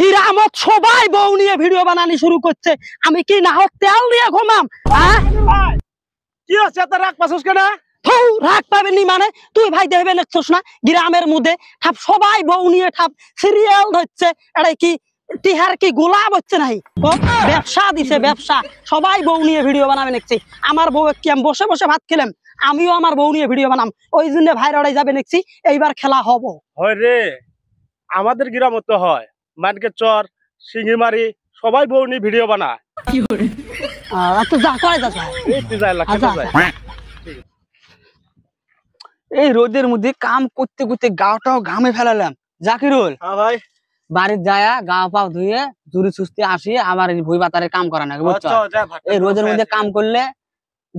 গিরামত সবাই বউ নিয়ে ভিডিও বানানি শুরু করছে আমি কি না হোক তেল দিয়ে ঘুমাম হ্যাঁ? কি হচ্ছে তোর রাগ পাচ্ছিস কেন রাগ পাবেনি মানে তুই ভাই দেখবে লেখছিস না গ্রামের মধ্যে ঠাপ সবাই বউ নিয়ে ঠাপ সিরিয়াল ধরছে এটা কি তিহার কি গোলাপ হচ্ছে নাই ব্যবসা দিছে ব্যবসা সবাই বউ নিয়ে ভিডিও বানাবে দেখছি আমার বউ কি আমি বসে বসে ভাত খেলাম আমিও আমার বউ নিয়ে ভিডিও বানাম ওই জন্য ভাইরাড়াই যাবে দেখছি এইবার খেলা হবো হয় রে আমাদের গ্রামত হয় মানকে চর সিঙ্গিমারি সবাই বউ নিয়ে ভিডিও বানায় এই রোদের মধ্যে কাম করতে করতে গাওটাও ঘামে ফেলালাম জাকিরুল হ্যাঁ বাড়ির যায় গা পা ধুয়ে জুড়ি সুস্থে আসি আমার ভুই বাতারে কাম করা না বুঝছো এই রোদের মধ্যে কাম করলে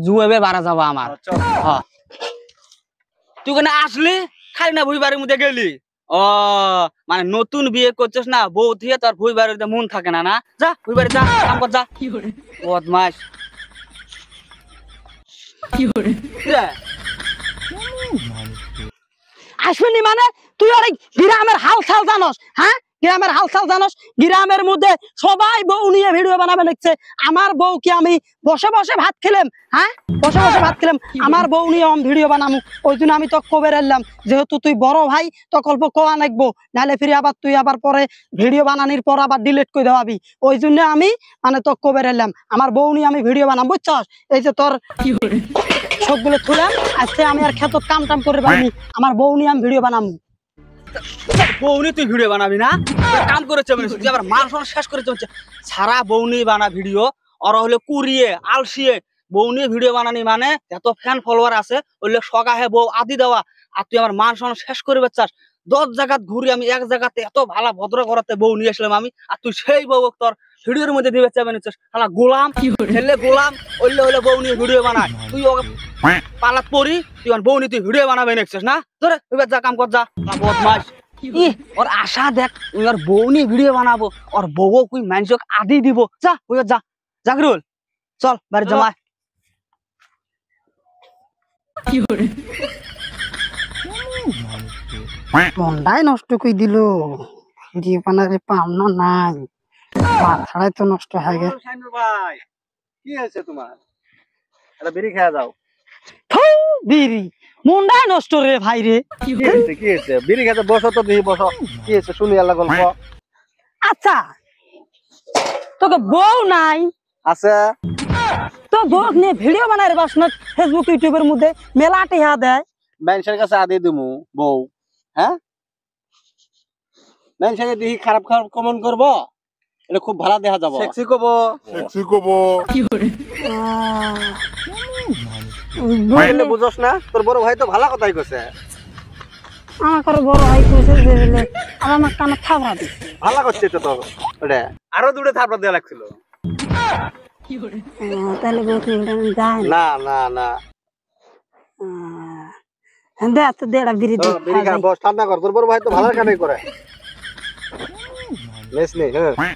জুয়েবে বাড়া যাবো আমার তুই কেন আসলি খালি না ভুই বাড়ির মধ্যে গেলি ও মানে নতুন বিয়ে করছিস না বউ দিয়ে তোর ভুই বাড়িতে মন থাকে না না যা ভুই বাড়ি যা কাম কর যা বদমাস আসবেনি মানে তুই আরে বিরামের হাল সাল জানস হ্যাঁ গ্রামের হালচাল জানোস গ্রামের মধ্যে সবাই বউ নিয়ে ভিডিও বানাবে লিখছে আমার বউ কি আমি বসে বসে ভাত খেলাম হ্যাঁ বসে বসে ভাত খেলাম আমার বউ নিয়ে আমি ভিডিও বানামু ওই জন্য আমি তো কবে এলাম যেহেতু তুই বড় ভাই তো গল্প কোয়া নাকবো নাহলে ফিরে আবার তুই আবার পরে ভিডিও বানানির পর আবার ডিলিট করে দেওয়াবি ওই জন্য আমি মানে তো কবে এলাম আমার বউ নিয়ে আমি ভিডিও বানাম বুঝছস এই যে তোর সবগুলো তুলাম আজকে আমি আর খেত কাম টাম করে বানি আমার বউ নিয়ে আমি ভিডিও বানামু বৌনি তুই ভিডিও বানাবি না কাম করেছে মানে আবার মাংস শেষ করেছে সারা বৌনি বানা ভিডিও আর হলে কুড়িয়ে আলসিয়ে বৌনি ভিডিও বানানি মানে এত ফ্যান ফলোয়ার আছে ওইলে সগাহে হে বউ আদি দেওয়া আর তুই আমার মান সন শেষ করে বেচাস দশ জায়গা ঘুরি আমি এক জায়গাতে এত ভালো ভদ্র করাতে বউ নিয়ে আসলাম আমি আর তুই সেই বউ তোর ভিডিওর মধ্যে দিবে চাবে নিচ্ছিস শালা গোলাম ছেলে গোলাম ওইলে হইলে বউ নিয়ে ভিডিও বানায় তুই পালাত পড়ি তুই বউ নিয়ে তুই ভিডিও বানাবে নিচ্ছিস না ধরে এবার যা কাম কর যা বদমাস ওর আশা দেখ ওই ওর বউ নিয়ে ভিডিও বানাবো ওর বউ কুই মানুষক আদি দিব যা ওই যা জাগরুল চল বাড়ি জমা মন্ডাই নষ্ট করে দিল দিয়ে বানালে পাওনা নাই মাথাটাই তো নষ্ট হয়ে গেল কি হয়েছে তোমার বিড়ি খেয়ে যাও বিড়ি মুন্ডায় নষ্ট রে ভাই রে কি তো দিহি শুনি আল্লাহ গল্প আচ্ছা তোকে বউ নাই আছে তো বউ নিয়ে ভিডিও বানাই রে বাসনা ফেসবুক ইউটিউবের মধ্যে মেলা টিহা দেয় মানুষের কাছে আদি দিমু বউ হ্যাঁ মানুষের দেখি খারাপ খারাপ কমন করবো এটা খুব ভালো দেখা যাবো সেক্সি কবো সেক্সি কবো কি করে পাইলে বুঝস না তোর বড় ভাই তো ভালো কথাই কইছে আমার বড় ভাই কইছে যে বলে আমার কানে থাবড়া দিছে ভালো করছে তো তো ওটা আরো দূরে থাবড়া দেয়া লাগছিল তাহলে গোথনি যায় না না না দে তো দেড়া বিড়ি দে বিড়ি কর বস ঠান্ডা কর তোর বড় ভাই তো ভালো কানে করে লেস নেই হ্যাঁ